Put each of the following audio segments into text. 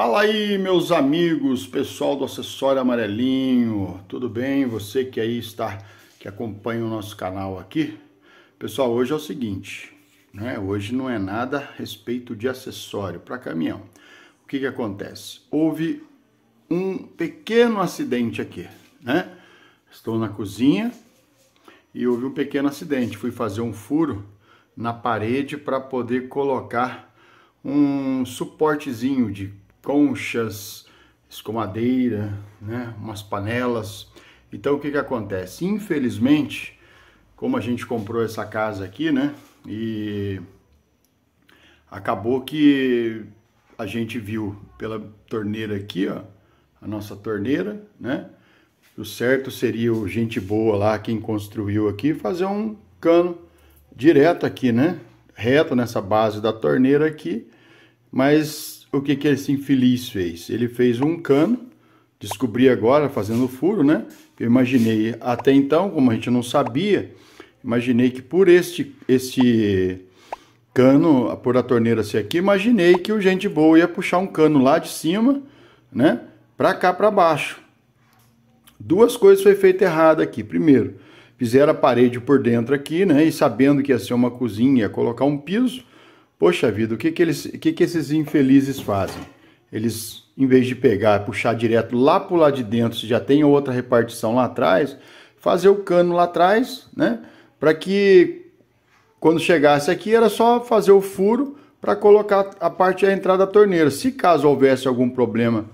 Fala aí, meus amigos, pessoal do Acessório Amarelinho, tudo bem? Você que aí está, que acompanha o nosso canal aqui. Pessoal, hoje é o seguinte, né? Hoje não é nada a respeito de acessório para caminhão. O que que acontece? Houve um pequeno acidente aqui, né? Estou na cozinha e houve um pequeno acidente. Fui fazer um furo na parede para poder colocar um suportezinho de conchas, escomadeira, né, umas panelas. Então o que, que acontece? Infelizmente, como a gente comprou essa casa aqui, né, e acabou que a gente viu pela torneira aqui, ó, a nossa torneira, né, o certo seria o gente boa lá, quem construiu aqui, fazer um cano direto aqui, né, reto nessa base da torneira aqui, mas o que, que esse infeliz fez? Ele fez um cano, descobri agora fazendo o furo, né? Eu imaginei até então, como a gente não sabia, imaginei que por este, este cano, por a torneira ser aqui, imaginei que o gente boa ia puxar um cano lá de cima, né? Para cá, para baixo. Duas coisas foi feita errada aqui. Primeiro, fizeram a parede por dentro aqui, né? E sabendo que ia ser uma cozinha, ia colocar um piso Poxa vida, o que, que, eles, o que, que esses infelizes fazem? Eles, em vez de pegar, puxar direto lá para o lado de dentro, se já tem outra repartição lá atrás, fazer o cano lá atrás, né? Para que quando chegasse aqui era só fazer o furo para colocar a parte da entrada da torneira. Se caso houvesse algum problema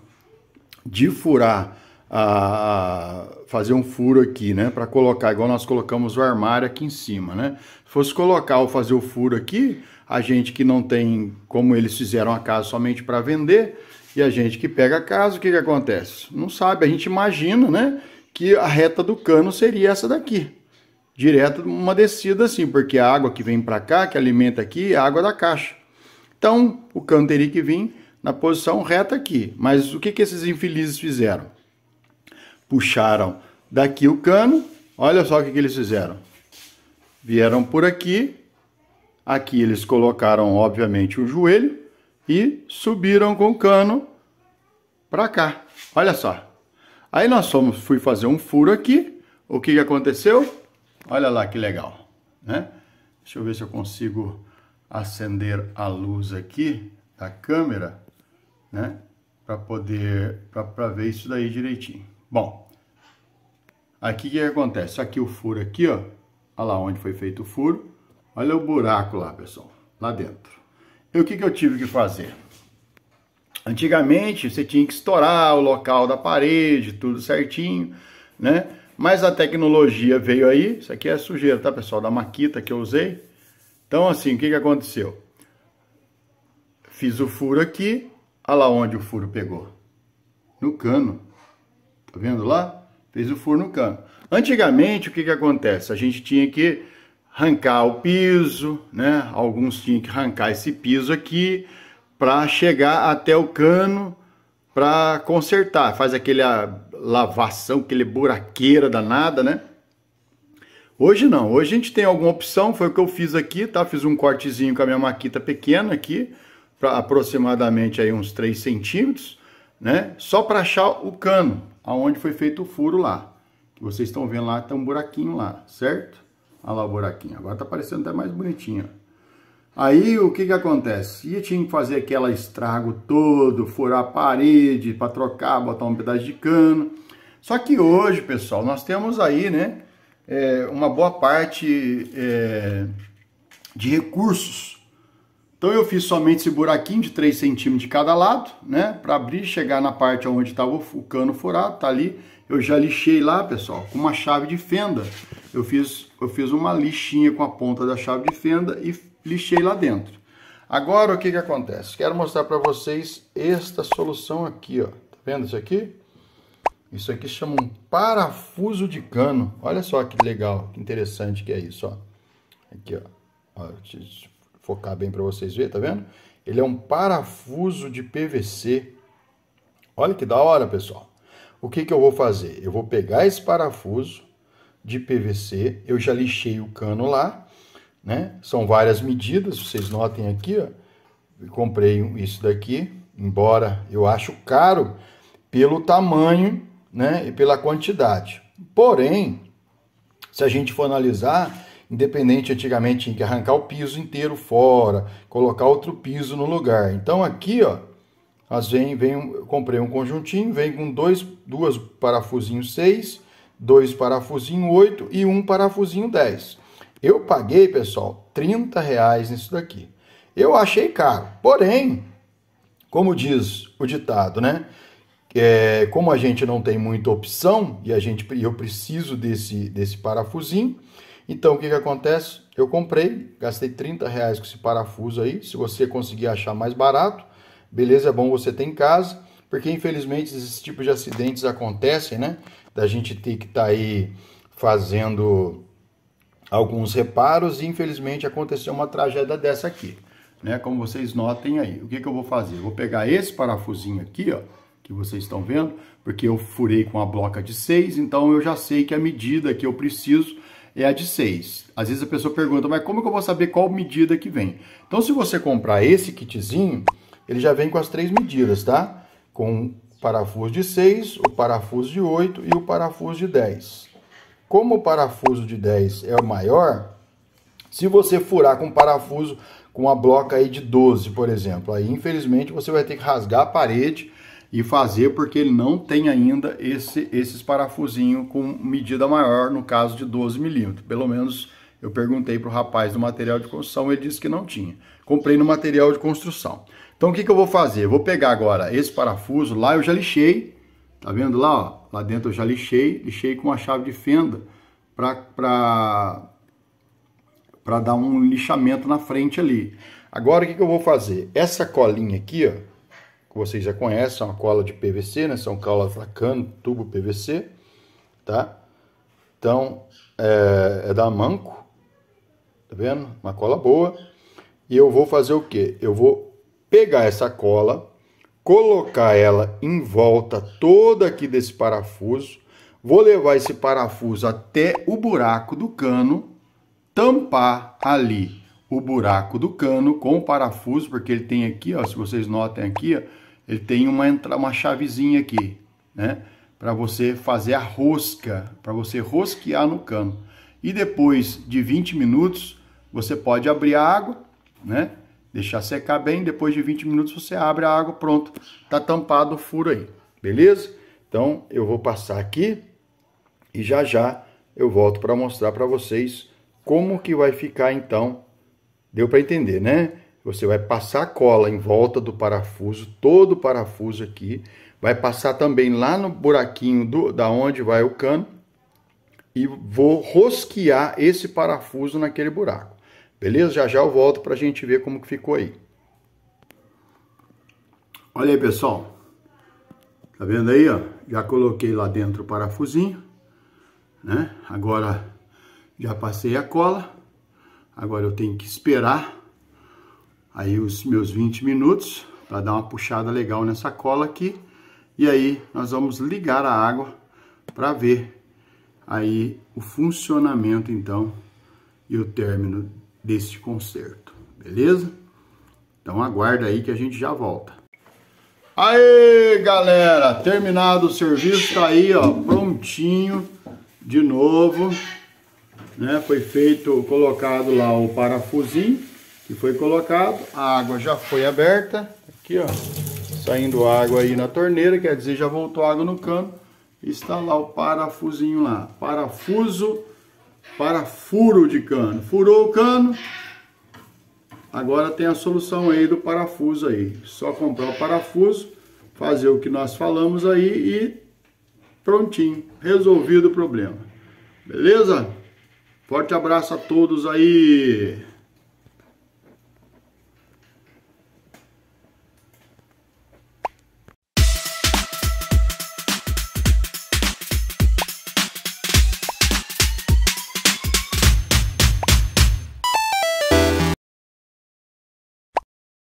de furar, a fazer um furo aqui, né? Para colocar, igual nós colocamos o armário aqui em cima, né? Se fosse colocar ou fazer o furo aqui, a gente que não tem, como eles fizeram a casa somente para vender, e a gente que pega a casa, o que, que acontece? Não sabe, a gente imagina, né, que a reta do cano seria essa daqui, direto uma descida assim, porque a água que vem para cá, que alimenta aqui, é a água da caixa. Então, o cano teria que vir na posição reta aqui. Mas o que, que esses infelizes fizeram? Puxaram daqui o cano, olha só o que, que eles fizeram. Vieram por aqui, Aqui eles colocaram, obviamente, o joelho e subiram com o cano para cá. Olha só. Aí nós fomos, fui fazer um furo aqui. O que, que aconteceu? Olha lá que legal, né? Deixa eu ver se eu consigo acender a luz aqui da câmera, né? Para poder, para ver isso daí direitinho. Bom, aqui o que, que acontece? Aqui o furo aqui, ó. Olha lá onde foi feito o furo. Olha o buraco lá, pessoal, lá dentro. E o que, que eu tive que fazer? Antigamente, você tinha que estourar o local da parede, tudo certinho, né? Mas a tecnologia veio aí, isso aqui é sujeira, tá, pessoal? Da maquita que eu usei. Então, assim, o que, que aconteceu? Fiz o furo aqui, olha lá onde o furo pegou. No cano. Tá vendo lá? Fez o furo no cano. Antigamente, o que, que acontece? A gente tinha que arrancar o piso, né? Alguns tinham que arrancar esse piso aqui para chegar até o cano para consertar. Faz aquela lavação, aquele buraqueira danada, né? Hoje não, hoje a gente tem alguma opção, foi o que eu fiz aqui, tá? Fiz um cortezinho com a minha maquita pequena aqui, para aproximadamente aí uns 3 centímetros, né? Só para achar o cano, aonde foi feito o furo lá. vocês estão vendo lá, tem um buraquinho lá, certo? Olha lá o buraquinho. Agora tá parecendo até mais bonitinho. Aí o que que acontece? E tinha que fazer aquela estrago todo, furar a parede para trocar, botar um pedaço de cano. Só que hoje, pessoal, nós temos aí, né, é, uma boa parte é, de recursos então eu fiz somente esse buraquinho de 3 centímetros de cada lado, né? Para abrir, chegar na parte onde estava o cano furado, tá ali. Eu já lixei lá, pessoal, com uma chave de fenda. Eu fiz, eu fiz uma lixinha com a ponta da chave de fenda e lixei lá dentro. Agora o que que acontece? Quero mostrar para vocês esta solução aqui, ó. Tá vendo isso aqui? Isso aqui chama um parafuso de cano. Olha só que legal, que interessante que é isso, ó. Aqui, ó. Olha, deixa focar bem para vocês verem, tá vendo? Ele é um parafuso de PVC. Olha que da hora, pessoal. O que, que eu vou fazer? Eu vou pegar esse parafuso de PVC, eu já lixei o cano lá, né? São várias medidas, vocês notem aqui, ó. Eu comprei isso daqui, embora eu acho caro pelo tamanho, né, e pela quantidade. Porém, se a gente for analisar, independente antigamente tinha que arrancar o piso inteiro fora, colocar outro piso no lugar. Então aqui, ó, as vem, vem eu comprei um conjuntinho, vem com dois, duas parafusinhos 6, dois parafusinhos 8 e um parafusinho 10. Eu paguei, pessoal, 30 reais nisso daqui. Eu achei caro, porém, como diz o ditado, né? É, como a gente não tem muita opção e a gente eu preciso desse, desse parafusinho, então, o que, que acontece? Eu comprei, gastei 30 reais com esse parafuso aí. Se você conseguir achar mais barato, beleza, é bom você ter em casa. Porque, infelizmente, esses tipos de acidentes acontecem, né? Da gente ter que estar tá aí fazendo alguns reparos e, infelizmente, aconteceu uma tragédia dessa aqui. Né? Como vocês notem aí. O que, que eu vou fazer? Eu vou pegar esse parafusinho aqui, ó que vocês estão vendo, porque eu furei com a bloca de 6, então eu já sei que a medida que eu preciso é a de 6. Às vezes a pessoa pergunta, mas como que eu vou saber qual medida que vem? Então, se você comprar esse kitzinho, ele já vem com as três medidas, tá? Com o parafuso de 6, o parafuso de 8 e o parafuso de 10. Como o parafuso de 10 é o maior, se você furar com parafuso com a bloca aí de 12, por exemplo, aí infelizmente você vai ter que rasgar a parede e fazer porque ele não tem ainda esse, esses parafusinhos com medida maior, no caso de 12 milímetros. Pelo menos eu perguntei para o rapaz do material de construção, ele disse que não tinha. Comprei no material de construção. Então o que, que eu vou fazer? vou pegar agora esse parafuso, lá eu já lixei, tá vendo lá? Ó? Lá dentro eu já lixei, lixei com a chave de fenda para para dar um lixamento na frente ali. Agora o que, que eu vou fazer? Essa colinha aqui, ó, que vocês já conhecem, é uma cola de PVC, né? São colas Lacano, tubo PVC, tá? Então, é, é da Manco, tá vendo? Uma cola boa. E eu vou fazer o quê? Eu vou pegar essa cola, colocar ela em volta toda aqui desse parafuso, vou levar esse parafuso até o buraco do cano, tampar ali o buraco do cano com o parafuso, porque ele tem aqui, ó, se vocês notem aqui, ó, ele tem uma, uma chavezinha aqui, né? Para você fazer a rosca, para você rosquear no cano. E depois de 20 minutos, você pode abrir a água, né? Deixar secar bem, depois de 20 minutos você abre a água, pronto. Tá tampado o furo aí, beleza? Então, eu vou passar aqui e já já eu volto para mostrar para vocês como que vai ficar então. Deu para entender, né? Você vai passar a cola em volta do parafuso, todo o parafuso aqui. Vai passar também lá no buraquinho do, da onde vai o cano. E vou rosquear esse parafuso naquele buraco. Beleza? Já já eu volto para a gente ver como que ficou aí. Olha aí, pessoal. Tá vendo aí, ó? Já coloquei lá dentro o parafusinho, né? Agora já passei a cola. Agora eu tenho que esperar aí os meus 20 minutos para dar uma puxada legal nessa cola aqui. E aí nós vamos ligar a água para ver aí o funcionamento então e o término deste conserto, beleza? Então aguarda aí que a gente já volta. Aí galera, terminado o serviço, tá aí ó, prontinho de novo, né? Foi feito, colocado lá o parafusinho que foi colocado, a água já foi aberta, aqui ó, saindo água aí na torneira, quer dizer, já voltou água no cano, está lá o parafusinho lá, parafuso para furo de cano, furou o cano, agora tem a solução aí do parafuso aí, só comprar o parafuso, fazer o que nós falamos aí e prontinho, resolvido o problema, beleza? Forte abraço a todos aí!